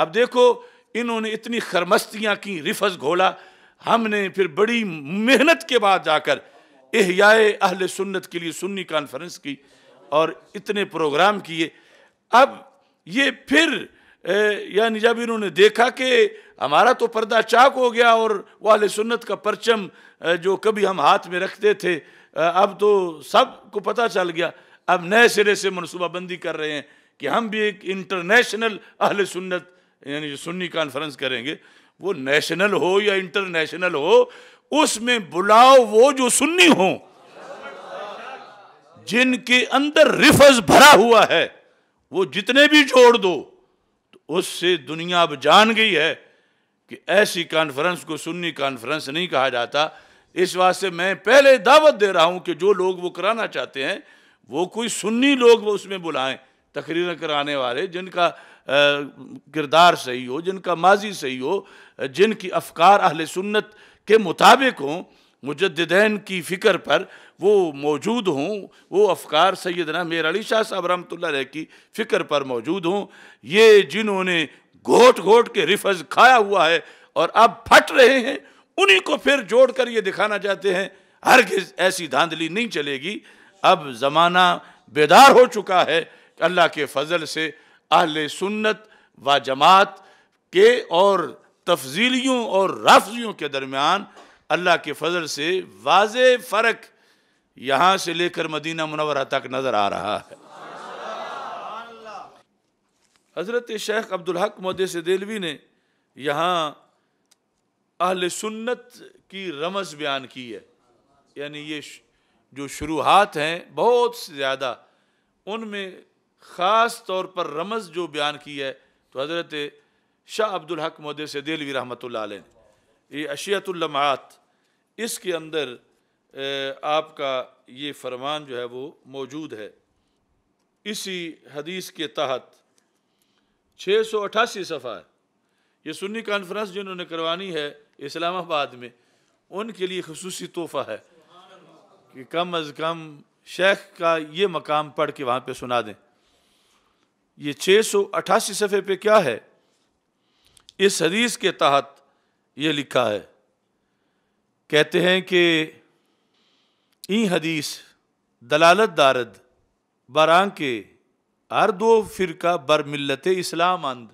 अब देखो इन्होंने इतनी खरमस्तियाँ की रिफस घोला हमने फिर बड़ी मेहनत के बाद जाकर एहयाए अहल सुन्नत के लिए सुन्नी कॉन्फ्रेंस की और इतने प्रोग्राम किए अब ये फिर यानी जब इन्होंने देखा कि हमारा तो पर्दा चाक हो गया और वह सुन्नत का परचम जो कभी हम हाथ में रखते थे अब तो सब को पता चल गया अब नए सिरे से मनसूबाबंदी कर रहे हैं कि हम भी एक इंटरनेशनल अहल सुन्नत यानी जो सुन्नी कॉन्फ्रेंस करेंगे वो नेशनल हो या इंटरनेशनल हो उसमें बुलाओ वो जो सुन्नी हो जिनके अंदर रिफज भरा हुआ है वो जितने भी जोड़ दो तो उससे दुनिया अब जान गई है कि ऐसी कॉन्फ्रेंस को सुन्नी कॉन्फ्रेंस नहीं कहा जाता इस वास्ते मैं पहले दावत दे रहा हूं कि जो लोग वो कराना चाहते हैं वो कोई सुन्नी लोग वो उसमें बुलाएं तकरीर कराने वाले जिनका किरदार सही हो जिनका माजी सही हो जिनकी अफकार अहल सुन्नत के मुताबिक हों मुजद्दीन की फ़िक्र पर वो मौजूद हों वो अफकार सैदना मेर अली शाह साहब रहमत की फ़िक्र पर मौजूद हों ये जिन्होंने घोट घोट के रिफज खाया हुआ है और अब फट रहे हैं उन्हीं को फिर जोड़ कर ये दिखाना चाहते हैं हर किस ऐसी धांधली नहीं चलेगी अब ज़माना बेदार हो चुका है अल्लाह के फजल से अहल सुन्नत व जमात के और तफजीलियों और राफजियों के दरमियान अल्लाह के फजल से वाज फ़र्क यहाँ से लेकर मदीना मुनवरा तक नज़र आ रहा है हज़रत शेख अब्दुल हक मोदस देलवी ने यहाँ अहल सुन्नत की रमज बयान की है यानी ये जो शुरुआत हैं बहुत ज़्यादा उनमें ख़ास तौर पर रमज़ जो बयान की है तो हज़रत शाह अब्दुल हक मोदे से दिलवी रहमत ये अशियातुल्लमात इसके अंदर आपका ये फरमान जो है वो मौजूद है इसी हदीस के तहत छः सौ अट्ठासी सफ़ा ये सुन्नी कॉन्फ्रेंस जिन्होंने करवानी है इस्लामाबाद में उनके लिए खसूस तोहफ़ा है कि कम अज़ कम शेख का ये मकाम पढ़ के वहाँ पर सुना दें ये 688 सफ़े पे क्या है इस हदीस के तहत ये लिखा है कहते हैं कि ई हदीस दलालत दारद बरां के हर दो फ़िरका बर मिलत इस्लाम अंद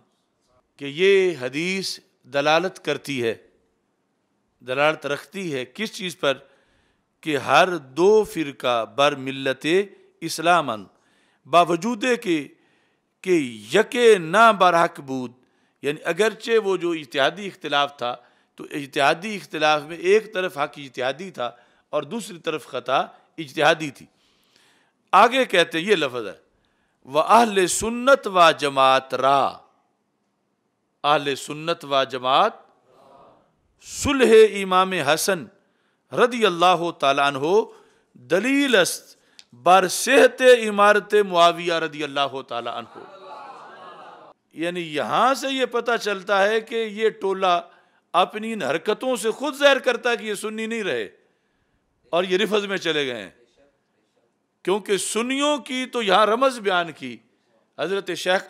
कि ये हदीस दलालत करती है दलालत रखती है किस चीज़ पर कि हर दो फ़िरका बर मिलत इस्लाम अंद बावजूद के कि यके ना बरहक बूद यानी अगरचे वो जो इतिहादी इख्तलाफ था तो इतिहादी इख्तलाफ में एक तरफ हक इतिहादी था और दूसरी तरफ ख़ता इजतहादी थी आगे कहते ये लफज है व आहल सुन्नत व जमात रा आहल सुन्नत व जमात सुलह इमाम हसन रदी अल्लाह तला दलील अस्त बरसहत इमारत मुआविया रदी अल्लाह तहो यानी यहाँ से ये पता चलता है कि ये टोला अपनी इन हरकतों से खुद जहर करता है कि ये सुन्नी नहीं रहे और ये रिफज में चले गए हैं क्योंकि सुनियों की तो यहाँ रमज बयान की हज़रत शेख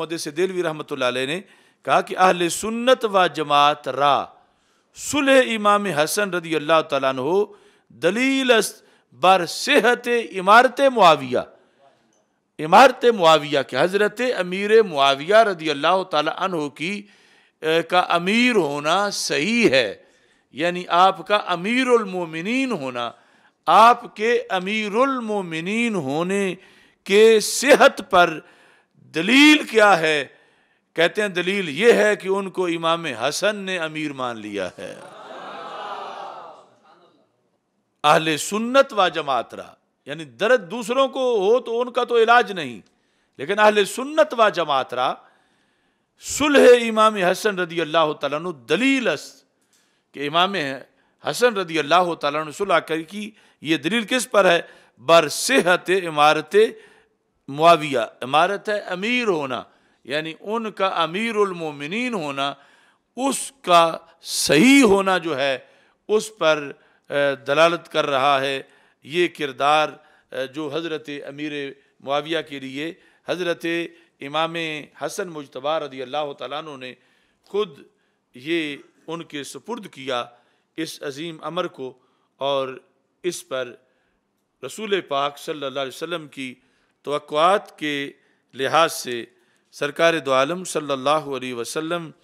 मोदी से दिलवी रहमत ने कहा कि अहल सुन्नत व जमात रा सुलह इमाम हसन रदी अल्लाह तला दलील बर सेहत इमारत मुआविया इमारत मुआविया के हज़रत अमीर मुआविया रदी अल्लाह तह की का अमीर होना सही है यानी आपका अमीरमिन होना आपके अमीरमिन होने के सेहत पर दलील क्या है कहते हैं दलील ये है कि उनको इमाम हसन ने अमीर मान लिया है अहल सुन्नत व जमात रहा यानी दर्द दूसरों को हो तो उनका तो इलाज नहीं लेकिन अहल सुन्नत व जमात रहा सुलह इमाम हसन रदी अल्लाह तु दलील कि इमाम हसन रदी अल्लाह सुलह कर की ये दलील किस पर है बर सेहत इमारत मुआविया इमारत है अमीर होना यानी उनका अमीरमिन होना उसका सही होना जो है उस पर दलालत कर रहा है ये किरदार जो हज़रत अमीर मुआविया के लिए हज़रत इमाम हसन मुशतबा रदी अल्लाह तु ने खुद ये उनके सुपुर्द किया इस अजीम अमर को और इस पर रसूल पाक सल्ला वम की तो के लिहाज से सरकार दो सल्ला सल्लल्लाहु